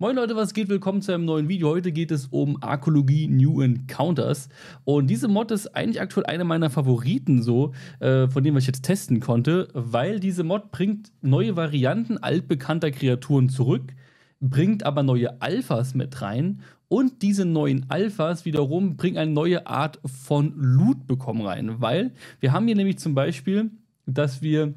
Moin Leute, was geht? Willkommen zu einem neuen Video. Heute geht es um Arkologie New Encounters. Und diese Mod ist eigentlich aktuell eine meiner Favoriten so, äh, von was ich jetzt testen konnte, weil diese Mod bringt neue Varianten altbekannter Kreaturen zurück, bringt aber neue Alphas mit rein und diese neuen Alphas wiederum bringen eine neue Art von Loot bekommen rein, weil wir haben hier nämlich zum Beispiel, dass wir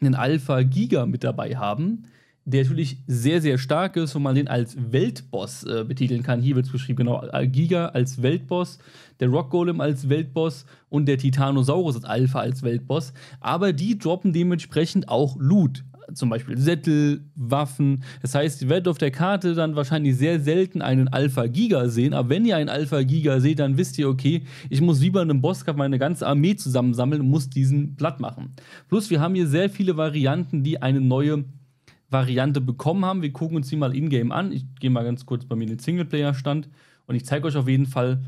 einen Alpha Giga mit dabei haben, der natürlich sehr, sehr stark ist und man den als Weltboss äh, betiteln kann. Hier wird es beschrieben, genau. Giga als Weltboss, der Rock Golem als Weltboss und der Titanosaurus als Alpha als Weltboss. Aber die droppen dementsprechend auch Loot. Zum Beispiel Sättel, Waffen. Das heißt, ihr werdet auf der Karte dann wahrscheinlich sehr selten einen Alpha Giga sehen. Aber wenn ihr einen Alpha Giga seht, dann wisst ihr, okay, ich muss lieber in einem Bosskampf meine ganze Armee zusammensammeln und muss diesen platt machen. Plus, wir haben hier sehr viele Varianten, die eine neue Variante bekommen haben. Wir gucken uns die mal in-game an. Ich gehe mal ganz kurz bei mir in den Singleplayer-Stand und ich zeige euch auf jeden Fall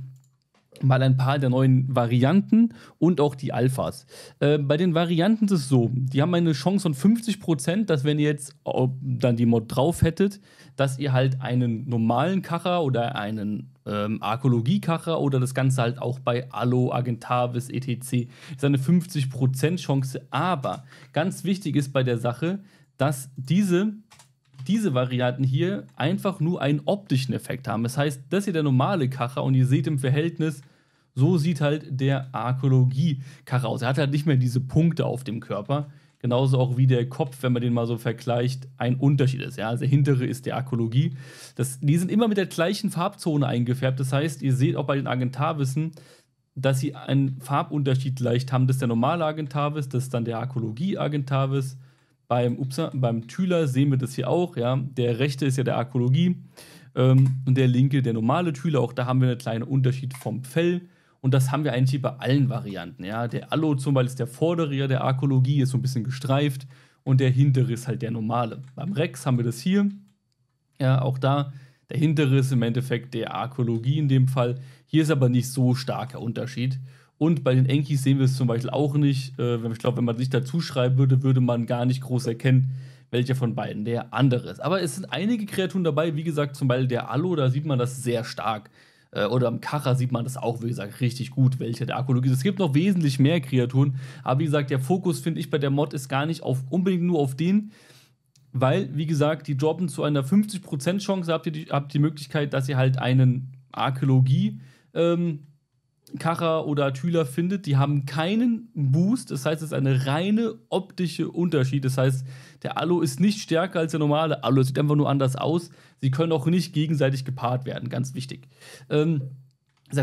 mal ein paar der neuen Varianten und auch die Alphas. Äh, bei den Varianten ist es so, die haben eine Chance von 50%, dass wenn ihr jetzt dann die Mod drauf hättet, dass ihr halt einen normalen Kacher oder einen ähm, Arkologie-Kacher oder das Ganze halt auch bei Alo, Agentavis, etc. ist eine 50% Chance. Aber ganz wichtig ist bei der Sache, dass diese, diese Varianten hier einfach nur einen optischen Effekt haben. Das heißt, das hier der normale Kacher und ihr seht im Verhältnis, so sieht halt der arkologie kacher aus. Er hat halt nicht mehr diese Punkte auf dem Körper. Genauso auch wie der Kopf, wenn man den mal so vergleicht, ein Unterschied ist. Ja? Also der hintere ist der Arkologie. Das, die sind immer mit der gleichen Farbzone eingefärbt. Das heißt, ihr seht auch bei den Argentavissen, dass sie einen Farbunterschied leicht haben. Das ist der normale Agentavis, das ist dann der arkologie agentavis beim, Upsa, beim Thüler sehen wir das hier auch, ja. Der rechte ist ja der Arkologie ähm, und der linke der normale Thüler. Auch da haben wir einen kleinen Unterschied vom Fell. Und das haben wir eigentlich bei allen Varianten, ja. Der Allo zum Beispiel ist der vordere der Arkologie, ist so ein bisschen gestreift. Und der hintere ist halt der normale. Beim Rex haben wir das hier. Ja, auch da der hintere ist im Endeffekt der Arkologie in dem Fall. Hier ist aber nicht so starker Unterschied. Und bei den Enkis sehen wir es zum Beispiel auch nicht. Äh, ich glaube, wenn man sich dazu schreiben würde, würde man gar nicht groß erkennen, welcher von beiden der andere ist. Aber es sind einige Kreaturen dabei, wie gesagt, zum Beispiel der Alu, da sieht man das sehr stark. Äh, oder am Kacha sieht man das auch, wie gesagt, richtig gut, welcher der Akologie ist. Es gibt noch wesentlich mehr Kreaturen, aber wie gesagt, der Fokus, finde ich, bei der Mod ist gar nicht auf, unbedingt nur auf den, weil, wie gesagt, die droppen zu einer 50% Chance, habt ihr die, habt die Möglichkeit, dass ihr halt einen Archäologie ähm, Kacher oder Thüler findet, die haben keinen Boost. Das heißt, es ist eine reine optische Unterschied. Das heißt, der Alu ist nicht stärker als der normale Alu. Es sieht einfach nur anders aus. Sie können auch nicht gegenseitig gepaart werden. Ganz wichtig. Ähm,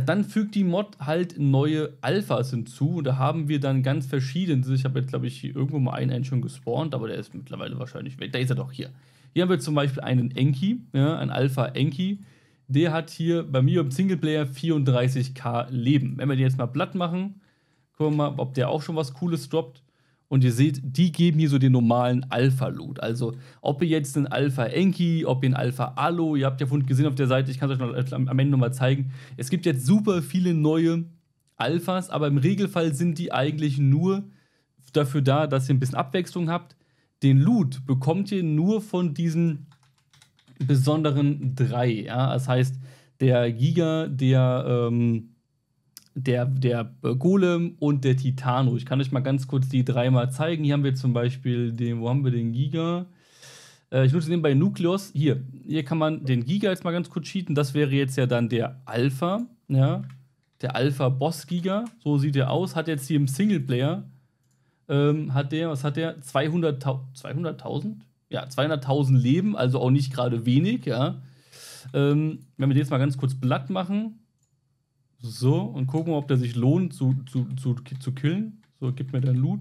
dann fügt die Mod halt neue Alphas hinzu. Und da haben wir dann ganz verschiedene. Ich habe jetzt, glaube ich, hier irgendwo mal einen schon gespawnt, aber der ist mittlerweile wahrscheinlich weg. Da ist er doch hier. Hier haben wir zum Beispiel einen Enki, ja, ein Alpha Enki der hat hier bei mir im Singleplayer 34k Leben. Wenn wir den jetzt mal platt machen, gucken wir mal, ob der auch schon was Cooles droppt. Und ihr seht, die geben hier so den normalen Alpha-Loot. Also, ob ihr jetzt einen Alpha-Enki, ob ihr einen Alpha-Alo, ihr habt ja vorhin gesehen auf der Seite, ich kann es euch noch, äh, am Ende nochmal zeigen. Es gibt jetzt super viele neue Alphas, aber im Regelfall sind die eigentlich nur dafür da, dass ihr ein bisschen Abwechslung habt. Den Loot bekommt ihr nur von diesen besonderen drei. Ja? Das heißt, der Giga, der, ähm, der, der Golem und der Titano. Ich kann euch mal ganz kurz die drei mal zeigen. Hier haben wir zum Beispiel den, wo haben wir den Giga? Äh, ich nutze den bei Nukleus. Hier, hier kann man den Giga jetzt mal ganz kurz cheaten. Das wäre jetzt ja dann der Alpha, ja. Der Alpha Boss Giga, so sieht er aus. Hat jetzt hier im Singleplayer, ähm, hat der, was hat der? 200.000? 200 ja, 200.000 Leben, also auch nicht gerade wenig, ja. Ähm, wenn wir den jetzt mal ganz kurz blatt machen, so, und gucken, ob der sich lohnt zu, zu, zu, zu killen. So, gib mir dein Loot.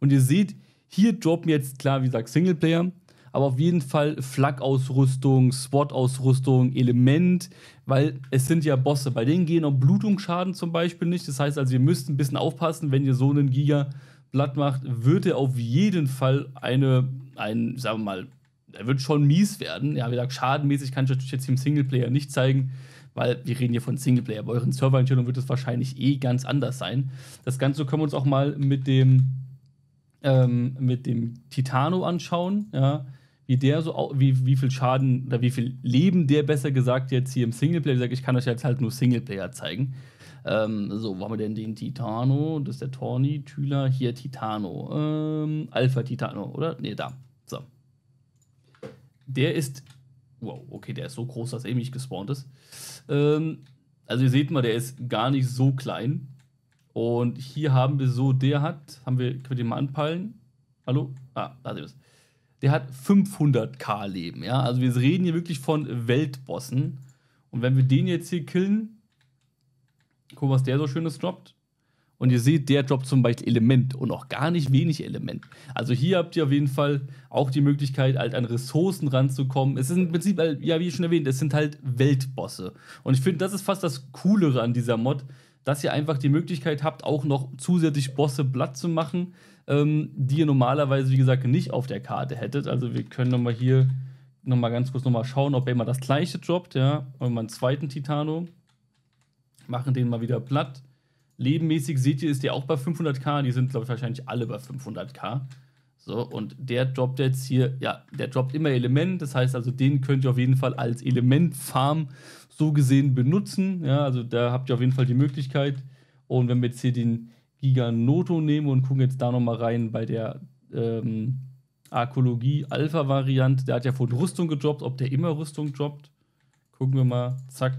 Und ihr seht, hier droppen jetzt, klar, wie gesagt, Singleplayer, aber auf jeden Fall Flak-Ausrüstung, SWAT-Ausrüstung, Element, weil es sind ja Bosse. Bei denen gehen auch Blutungsschaden zum Beispiel nicht. Das heißt also, ihr müsst ein bisschen aufpassen, wenn ihr so einen Giga platt macht, wird er auf jeden Fall eine, ein, sagen wir mal, er wird schon mies werden. Ja, wie gesagt, schadenmäßig kann ich euch jetzt im Singleplayer nicht zeigen, weil wir reden hier von Singleplayer. Bei euren Servereinstellungen wird es wahrscheinlich eh ganz anders sein. Das Ganze können wir uns auch mal mit dem, ähm, mit dem Titano anschauen, ja, wie der so, wie, wie viel Schaden oder wie viel Leben der besser gesagt jetzt hier im Singleplayer, wie gesagt, ich kann euch jetzt halt nur Singleplayer zeigen. Ähm, so, wo haben wir denn den Titano? Das ist der Torni, Thyler, hier Titano. Ähm, Alpha Titano, oder? Ne, da. So. Der ist. Wow, okay, der ist so groß, dass er nicht gespawnt ist. Ähm, also, ihr seht mal, der ist gar nicht so klein. Und hier haben wir so, der hat, haben wir, können wir den mal anpeilen? Hallo? Ah, da sehen wir es. Der hat 500k Leben, ja. Also wir reden hier wirklich von Weltbossen. Und wenn wir den jetzt hier killen, guck, was der so Schönes droppt. Und ihr seht, der droppt zum Beispiel Element und auch gar nicht wenig Element. Also hier habt ihr auf jeden Fall auch die Möglichkeit, halt an Ressourcen ranzukommen. Es ist im Prinzip, ja, wie schon erwähnt, es sind halt Weltbosse. Und ich finde, das ist fast das Coolere an dieser Mod, dass ihr einfach die Möglichkeit habt, auch noch zusätzlich Bosse blatt zu machen, ähm, die ihr normalerweise, wie gesagt, nicht auf der Karte hättet. Also wir können nochmal hier nochmal ganz kurz nochmal schauen, ob er immer das gleiche droppt, ja. Und mal einen zweiten Titano machen den mal wieder platt. Lebenmäßig seht ihr, ist der auch bei 500k. Die sind, glaube ich, wahrscheinlich alle bei 500k. So, und der droppt jetzt hier, ja, der droppt immer Element. Das heißt also, den könnt ihr auf jeden Fall als Elementfarm so gesehen benutzen. Ja, also da habt ihr auf jeden Fall die Möglichkeit. Und wenn wir jetzt hier den Giganoto nehmen und gucken jetzt da nochmal rein bei der ähm, Arkologie Alpha Variante, der hat ja vorhin Rüstung gedroppt, ob der immer Rüstung droppt. Gucken wir mal, zack,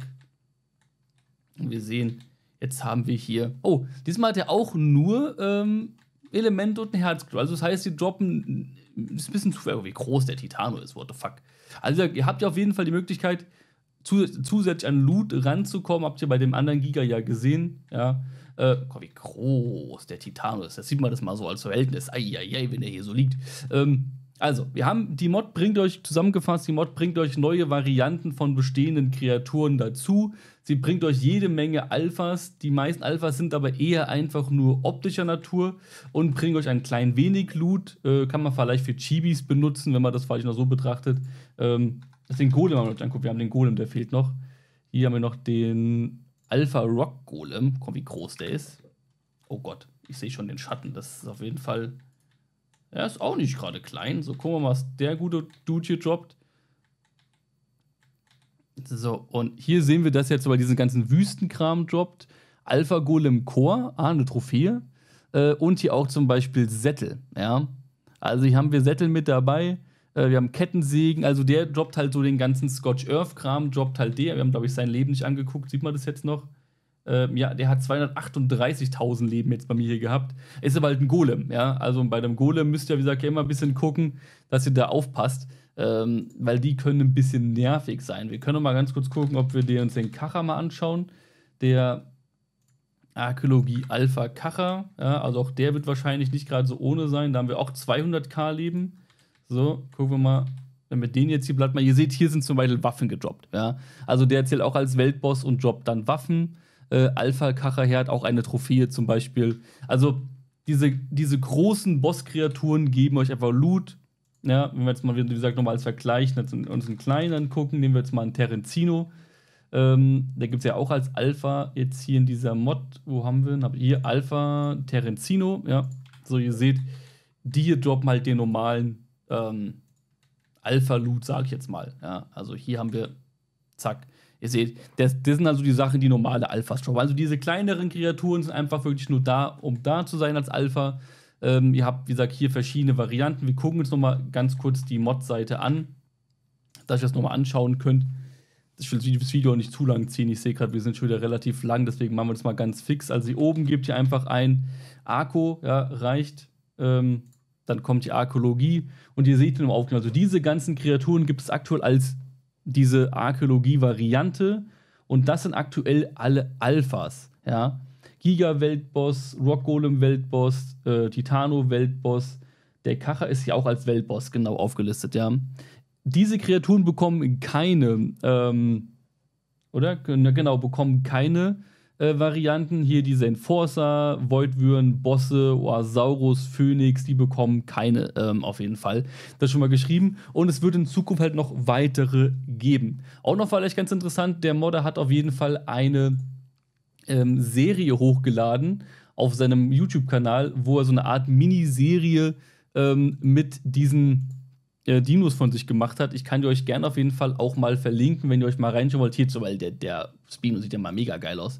und Wir sehen, jetzt haben wir hier. Oh, diesmal hat er auch nur ähm, Elemente und ein Herzcrew. Also, das heißt, sie droppen. Ist ein bisschen zufällig, oh, wie groß der Titano ist, what the fuck. Also, ihr habt ja auf jeden Fall die Möglichkeit, zusätzlich an Loot ranzukommen. Habt ihr bei dem anderen Giga ja gesehen, ja. Äh, wie groß der Titano ist. Das sieht man das mal so als Verhältnis. Eieiei, wenn er hier so liegt. Ähm, also, wir haben die Mod bringt euch zusammengefasst, die Mod bringt euch neue Varianten von bestehenden Kreaturen dazu. Sie bringt euch jede Menge Alphas. Die meisten Alphas sind aber eher einfach nur optischer Natur und bringen euch ein klein wenig Loot. Äh, kann man vielleicht für Chibis benutzen, wenn man das vielleicht noch so betrachtet. Ähm, das den Golem haben wir noch anguckt. Wir haben den Golem, der fehlt noch. Hier haben wir noch den Alpha Rock Golem. Komm, wie groß der ist. Oh Gott, ich sehe schon den Schatten. Das ist auf jeden Fall er ist auch nicht gerade klein. So, gucken wir mal, was der gute Dude hier droppt. So, und hier sehen wir, dass jetzt über diesen ganzen Wüstenkram droppt. Alpha Golem Core, ah, eine Trophäe. Äh, und hier auch zum Beispiel Sättel, ja. Also hier haben wir Sättel mit dabei. Äh, wir haben Kettensägen. Also der droppt halt so den ganzen Scotch Earth Kram, droppt halt der. Wir haben, glaube ich, sein Leben nicht angeguckt. Sieht man das jetzt noch? Ähm, ja, der hat 238.000 Leben jetzt bei mir hier gehabt. Ist aber halt ein Golem, ja. Also bei einem Golem müsst ihr, wie gesagt, immer ein bisschen gucken, dass ihr da aufpasst, ähm, weil die können ein bisschen nervig sein. Wir können mal ganz kurz gucken, ob wir uns den Kacher mal anschauen. Der Archäologie Alpha Kacher, ja, also auch der wird wahrscheinlich nicht gerade so ohne sein. Da haben wir auch 200k Leben. So, gucken wir mal, wenn wir den jetzt hier blatt mal. Ihr seht, hier sind zum Beispiel Waffen gedroppt. Ja? Also der zählt auch als Weltboss und droppt dann Waffen äh, Alpha Kachaherd auch eine Trophäe zum Beispiel. Also diese, diese großen Boss-Kreaturen geben euch einfach Loot. Ja, wenn wir jetzt mal, wie gesagt, nochmal als Vergleich uns einen kleinen angucken, nehmen wir jetzt mal einen Terenzino. Ähm, da gibt es ja auch als Alpha jetzt hier in dieser Mod, wo haben wir ihn? Hier Alpha Terenzino, ja. So, ihr seht, die droppen halt den normalen ähm, Alpha-Loot, sag ich jetzt mal. Ja, also hier haben wir, zack, Ihr seht, das, das sind also die Sachen, die normale Alphas schauen. Also diese kleineren Kreaturen sind einfach wirklich nur da, um da zu sein als Alpha. Ähm, ihr habt, wie gesagt, hier verschiedene Varianten. Wir gucken uns nochmal ganz kurz die Mod-Seite an, dass ihr das nochmal anschauen könnt. Ich will das Video auch nicht zu lang ziehen. Ich sehe gerade, wir sind schon wieder relativ lang, deswegen machen wir das mal ganz fix. Also hier oben gebt ihr einfach ein Akku, ja, reicht. Ähm, dann kommt die Arkologie und ihr seht im Aufgaben. Also diese ganzen Kreaturen gibt es aktuell als diese Archäologie-Variante und das sind aktuell alle Alphas. Ja? Giga-Weltboss, Rock-Golem-Weltboss, äh, Titano-Weltboss, der Kacher ist ja auch als Weltboss genau aufgelistet, ja. Diese Kreaturen bekommen keine, ähm, oder? Genau, bekommen keine äh, Varianten. Hier diese Enforcer, Voidwüren, Bosse, Oasaurus, Phoenix, die bekommen keine ähm, auf jeden Fall. Das schon mal geschrieben. Und es wird in Zukunft halt noch weitere geben. Auch noch vielleicht ganz interessant, der Modder hat auf jeden Fall eine ähm, Serie hochgeladen auf seinem YouTube-Kanal, wo er so eine Art Miniserie ähm, mit diesen äh, Dinos von sich gemacht hat. Ich kann die euch gerne auf jeden Fall auch mal verlinken, wenn ihr euch mal reinschauen wollt. Hierzu, weil der, der Spino sieht ja mal mega geil aus.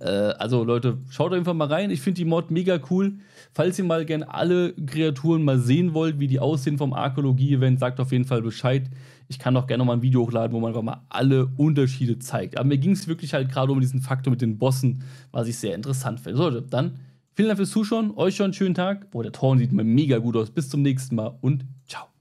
Äh, also Leute, schaut auf jeden Fall mal rein. Ich finde die Mod mega cool. Falls ihr mal gerne alle Kreaturen mal sehen wollt, wie die aussehen vom Archäologie-Event, sagt auf jeden Fall Bescheid. Ich kann auch gerne mal ein Video hochladen, wo man einfach mal alle Unterschiede zeigt. Aber mir ging es wirklich halt gerade um diesen Faktor mit den Bossen, was ich sehr interessant finde. So, Leute, dann vielen Dank fürs Zuschauen. Euch schon einen schönen Tag. Oh, der Torn sieht mir mega gut aus. Bis zum nächsten Mal und ciao.